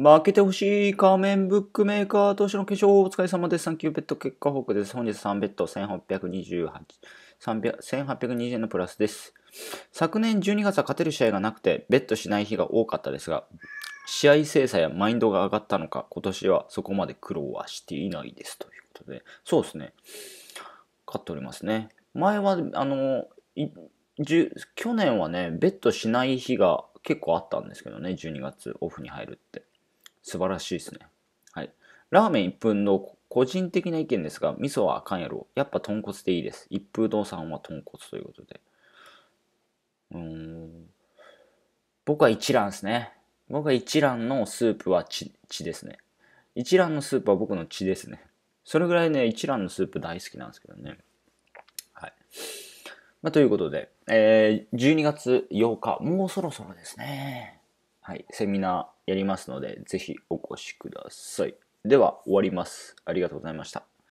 負けてほしい仮面ブックメーカー投資の化粧お疲れ様です。サンキューベット結果報告です。本日3ベット1828、1820円のプラスです。昨年12月は勝てる試合がなくて、ベットしない日が多かったですが、試合精査やマインドが上がったのか、今年はそこまで苦労はしていないです。ということで、そうですね。勝っておりますね。前は、あの、去年はね、ベットしない日が結構あったんですけどね、12月オフに入るって。素晴らしいですね。はい。ラーメン一分の個人的な意見ですが、味噌はあかんやろ。やっぱ豚骨でいいです。一風堂さんは豚骨ということで。うん。僕は一蘭ですね。僕は一蘭のスープは血血ですね。一蘭のスープは僕の血ですね。それぐらいね、一蘭のスープ大好きなんですけどね。はい。まあ、ということで、えー、12月8日、もうそろそろですね。はい、セミナーやりますので、ぜひお越しください。では、終わります。ありがとうございました。